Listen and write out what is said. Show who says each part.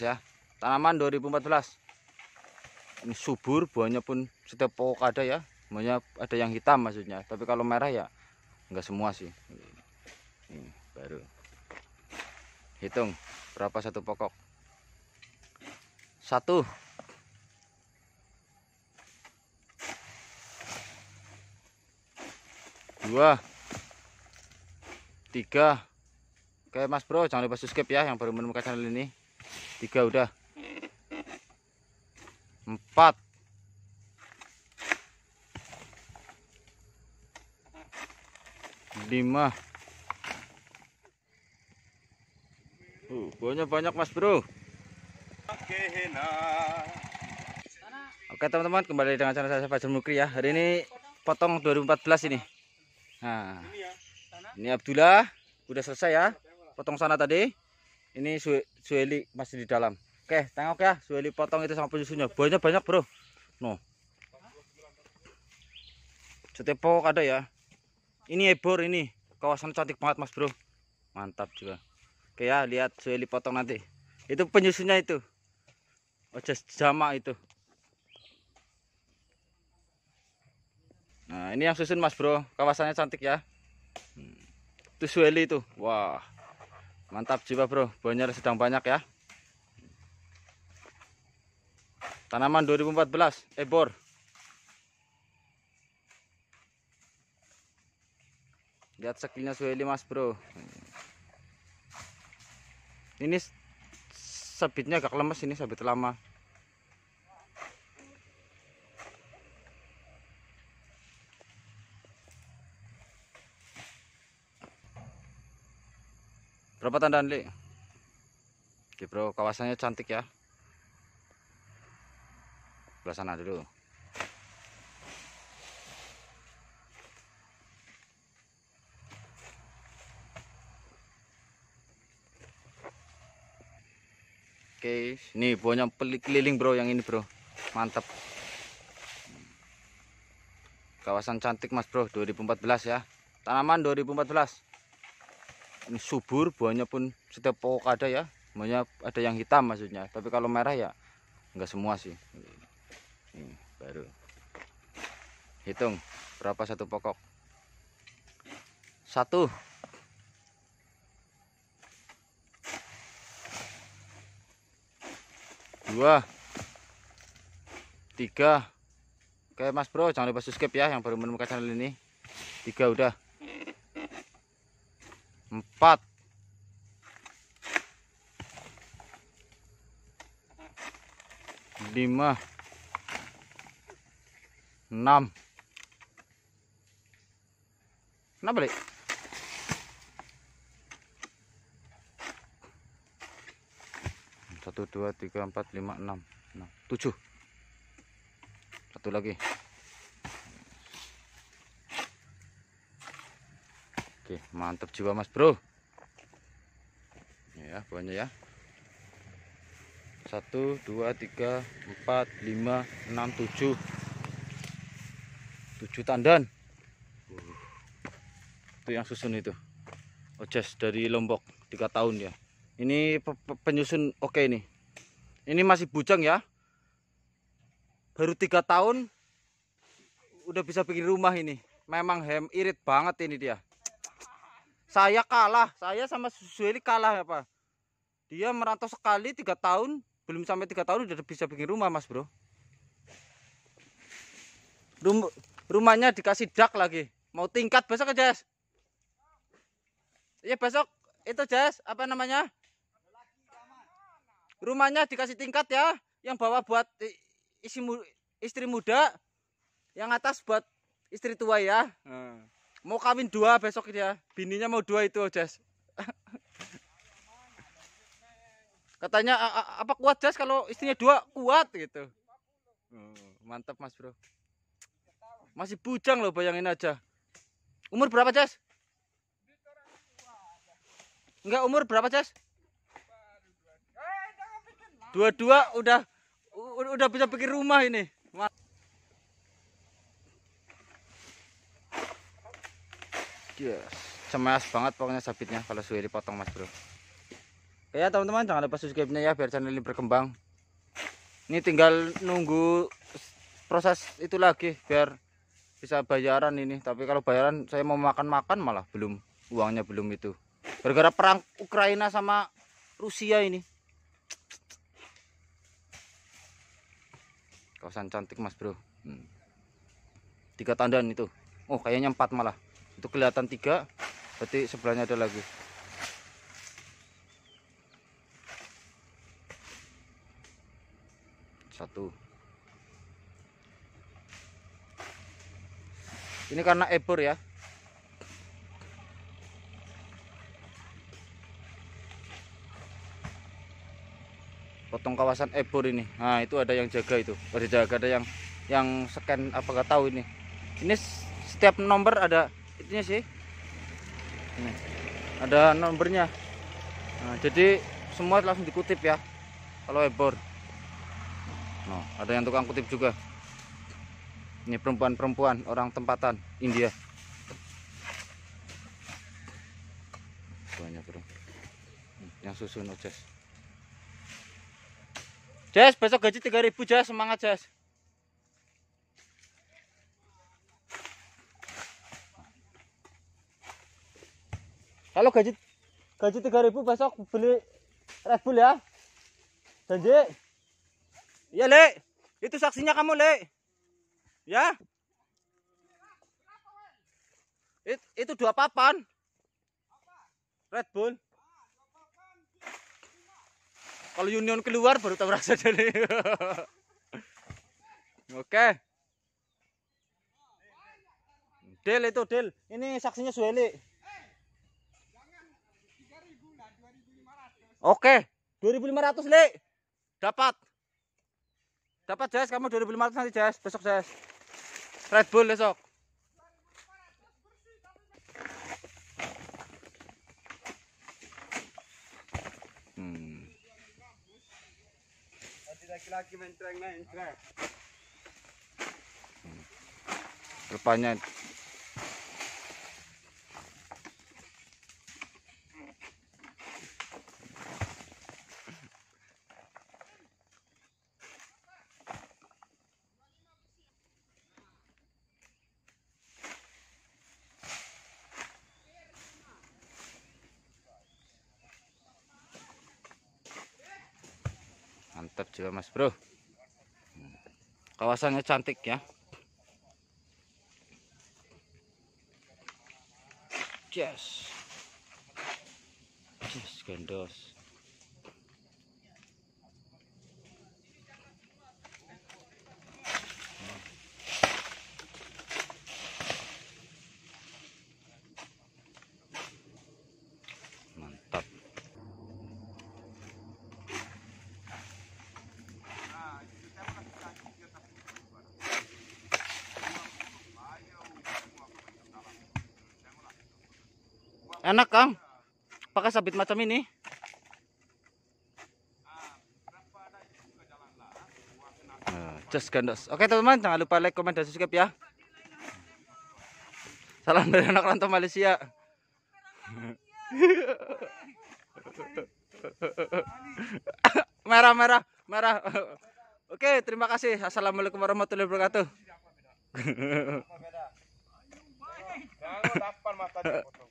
Speaker 1: ya tanaman 2014 ini subur buahnya pun setiap pokok ada ya buahnya ada yang hitam maksudnya tapi kalau merah ya enggak semua sih ini baru hitung berapa satu pokok satu dua tiga oke mas bro jangan lupa subscribe ya yang baru menemukan channel ini tiga udah empat lima uh buahnya banyak mas bro Oke teman-teman kembali dengan channel saya Fajar Mukri ya hari ini potong 2014 ini nah ini Abdullah udah selesai ya potong sana tadi ini su sueli masih di dalam oke tengok ya sueli potong itu sama penyusunya banyak banyak bro no setepo ada ya ini ebor ini kawasan cantik banget mas bro mantap juga oke ya lihat sueli potong nanti itu penyusunya itu ojo sama itu Nah, ini yang susun Mas Bro. Kawasannya cantik ya. Hmm. Itu sueli itu. Wah mantap jiwa bro buahnya sedang banyak ya tanaman 2014 ebor eh, lihat sekilnya sueli mas bro ini sabitnya agak lemes ini sabit lama Berapa tandaan, Li? Oke, Bro, kawasannya cantik ya. Belah sana dulu. Oke, ini buahnya keliling, Bro, yang ini, Bro. Mantap. Kawasan cantik, Mas, Bro, 2014 ya. Tanaman 2014 ini subur buahnya pun setiap pokok ada ya buahnya ada yang hitam maksudnya tapi kalau merah ya enggak semua sih ini baru hitung berapa satu pokok satu dua tiga oke mas bro jangan lupa subscribe ya yang baru menemukan channel ini tiga udah empat lima enam kenapa deh satu dua tiga empat lima enam enam tujuh satu lagi Oke, mantap jiwa Mas Bro. Ya, banyak ya. 1 2 3 4 5 6 7 7 tandan. Itu yang susun itu. Ojes dari Lombok, 3 tahun ya. Ini pe pe penyusun oke ini. Ini masih bujang ya. Baru 3 tahun udah bisa bikin rumah ini. Memang hem irit banget ini dia saya kalah saya sama susueli kalah ya pak dia merantau sekali tiga tahun belum sampai tiga tahun udah bisa bikin rumah mas bro Rum rumahnya dikasih dak lagi mau tingkat besok aja iya besok itu Jas apa namanya rumahnya dikasih tingkat ya yang bawah buat isi mu istri muda yang atas buat istri tua ya hmm mau kawin dua besok ya bininya mau dua itu Jas katanya apa kuat Jas kalau istrinya dua kuat gitu oh, mantap Mas Bro masih bujang loh bayangin aja umur berapa Jas enggak umur berapa Jas dua-dua udah udah bisa bikin rumah ini Yes. Cemas banget pokoknya sabitnya kalau suwe dipotong Mas Bro. Oke ya teman-teman jangan lupa subscribe-nya ya biar channel ini berkembang. Ini tinggal nunggu proses itu lagi biar bisa bayaran ini. Tapi kalau bayaran saya mau makan-makan malah belum uangnya belum itu. bergerak perang Ukraina sama Rusia ini. Kawasan cantik Mas Bro. Hmm. Tiga tandan itu. Oh kayaknya empat malah itu kelihatan tiga berarti sebelahnya ada lagi satu ini karena ebor ya potong kawasan ebor ini nah itu ada yang jaga itu ada jaga ada yang yang scan apa nggak tahu ini ini setiap nomor ada itunya sih ini ada nomornya nah, jadi semua langsung dikutip ya kalau ebor nah, ada yang tukang kutip juga ini perempuan-perempuan orang tempatan India banyak bro yang susun ojek. Oh, Jas besok gaji 3000 Jas semangat Jas Kalau gaji gaji tiga ribu besok beli Red Bull ya. Janji. Iya, Le. Itu saksinya kamu, Le. Ya? It, itu dua papan. Red Bull. Kalau Union keluar baru tahu rasa jadi. Oke. del itu del, Ini saksinya Sueli. Oke, 2500, Le. Dapat. Dapat, Jas. Kamu 2500 nanti, Jas. Besok, Jas. Red Bull besok. Hmm. Laki-laki main mentreng hmm. Rupanya mantap mas bro kawasannya cantik ya yes yes gendos Enak Kang. Pakai sabit macam ini. Nah, just gandos. Oke teman-teman, jangan lupa like, comment, dan subscribe ya. Salam dari anak rantau Malaysia. merah, merah, merah. Oke, terima kasih. Assalamualaikum warahmatullahi wabarakatuh.